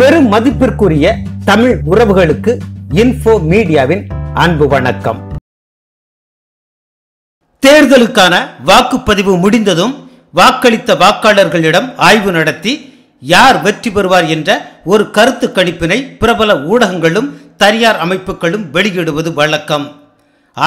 பெரும் மதிப்பிற்குரிய தமிழ் உறவுகளுக்கு இன்போ மீடியாவின் அன்பு வணக்கம் தேர்தலுக்கான வாக்குப்பதிவு முடிந்ததும் வாக்களித்த வாக்காளர்களிடம் ஆய்வு நடத்தி யார் வெற்றி பெறுவார் என்ற ஒரு கருத்து கணிப்பினை பிரபல ஊடகங்களும் தனியார் அமைப்புகளும் வெளியிடுவது வழக்கம்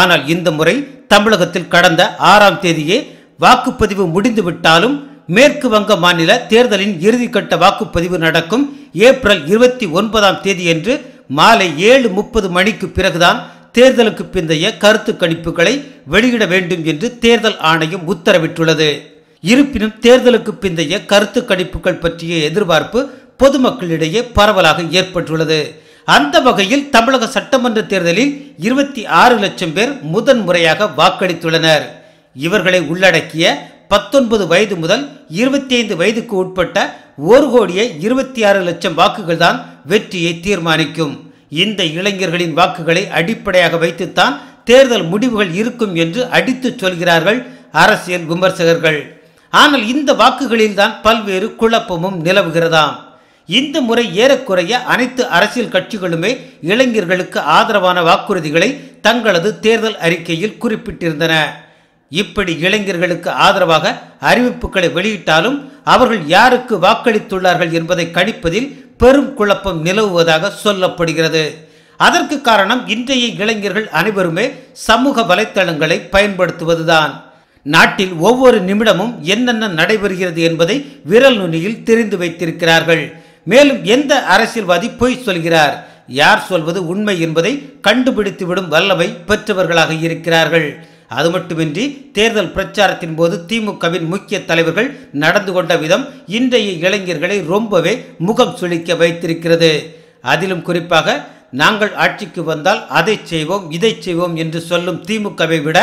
ஆனால் இந்த முறை தமிழகத்தில் கடந்த ஆறாம் தேதியே வாக்குப்பதிவு முடிந்துவிட்டாலும் மேற்கு வங்க மாநில தேர்தலின் இறுதிக்கட்ட வாக்குப்பதிவு நடக்கும் ஏப்ரல் இருபத்தி ஒன்பதாம் தேதியன்று மாலை ஏழு முப்பது மணிக்கு பிறகுதான் தேர்தலுக்கு பிந்தைய கருத்து கணிப்புகளை வெளியிட வேண்டும் என்று தேர்தல் ஆணையம் உத்தரவிட்டுள்ளது இருப்பினும் தேர்தலுக்கு பிந்தைய கருத்து கணிப்புகள் பற்றிய எதிர்பார்ப்பு பொதுமக்களிடையே பரவலாக ஏற்பட்டுள்ளது அந்த வகையில் தமிழக சட்டமன்ற தேர்தலில் இருபத்தி ஆறு லட்சம் பேர் முதன் முறையாக வாக்களித்துள்ளனர் இவர்களை உள்ளடக்கிய பத்தொன்பது வயது முதல் இருபத்தி ஐந்து வயதுக்கு உட்பட்ட ஒரு கோடியே இருபத்தி ஆறு லட்சம் வாக்குகள் தான் வெற்றியை தீர்மானிக்கும் இந்த இளைஞர்களின் வாக்குகளை அடிப்படையாக வைத்துத்தான் தேர்தல் முடிவுகள் இருக்கும் என்று அடித்து சொல்கிறார்கள் அரசியல் விமர்சகர்கள் ஆனால் இந்த வாக்குகளில்தான் பல்வேறு குழப்பமும் நிலவுகிறதாம் இந்த முறை ஏறக்குறைய அனைத்து அரசியல் கட்சிகளுமே இளைஞர்களுக்கு ஆதரவான வாக்குறுதிகளை தங்களது தேர்தல் அறிக்கையில் குறிப்பிட்டிருந்தன இப்படி இளைஞர்களுக்கு ஆதரவாக அறிவிப்புகளை வெளியிட்டாலும் அவர்கள் யாருக்கு வாக்களித்துள்ளார்கள் என்பதை கணிப்பதில் பெரும் குழப்பம் நிலவுவதாக சொல்லப்படுகிறது அதற்கு காரணம் இன்றைய இளைஞர்கள் அனைவருமே சமூக வலைத்தளங்களை பயன்படுத்துவதுதான் நாட்டில் ஒவ்வொரு நிமிடமும் என்னென்ன நடைபெறுகிறது என்பதை விரல் நுனியில் தெரிந்து வைத்திருக்கிறார்கள் மேலும் எந்த அரசியல்வாதி பொய் சொல்கிறார் யார் சொல்வது உண்மை என்பதை கண்டுபிடித்துவிடும் வல்லமை பெற்றவர்களாக இருக்கிறார்கள் அது மட்டுமின்றி தேர்தல் பிரச்சாரத்தின் போது திமுகவின் முக்கிய தலைவர்கள் நடந்து கொண்ட விதம் இன்றைய இளைஞர்களை ரொம்பவே முகம் சுழிக்க வைத்திருக்கிறது அதிலும் குறிப்பாக நாங்கள் ஆட்சிக்கு வந்தால் அதை செய்வோம் இதை செய்வோம் என்று சொல்லும் திமுகவை விட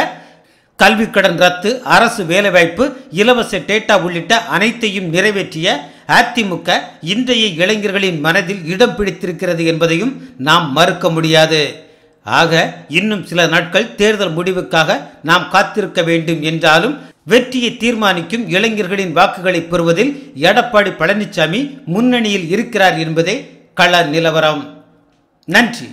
கல்வி கடன் ரத்து அரசு வேலைவாய்ப்பு இலவச டேட்டா உள்ளிட்ட அனைத்தையும் நிறைவேற்றிய அதிமுக இன்றைய இளைஞர்களின் மனதில் இடம் பிடித்திருக்கிறது என்பதையும் நாம் மறுக்க முடியாது ஆக இன்னும் சில நாட்கள் தேர்தல் முடிவுக்காக நாம் காத்திருக்க வேண்டும் என்றாலும் வெற்றியை தீர்மானிக்கும் இளைஞர்களின் வாக்குகளை பெறுவதில் எடப்பாடி பழனிசாமி முன்னணியில் இருக்கிறார் என்பதே கள நிலவரம் நன்றி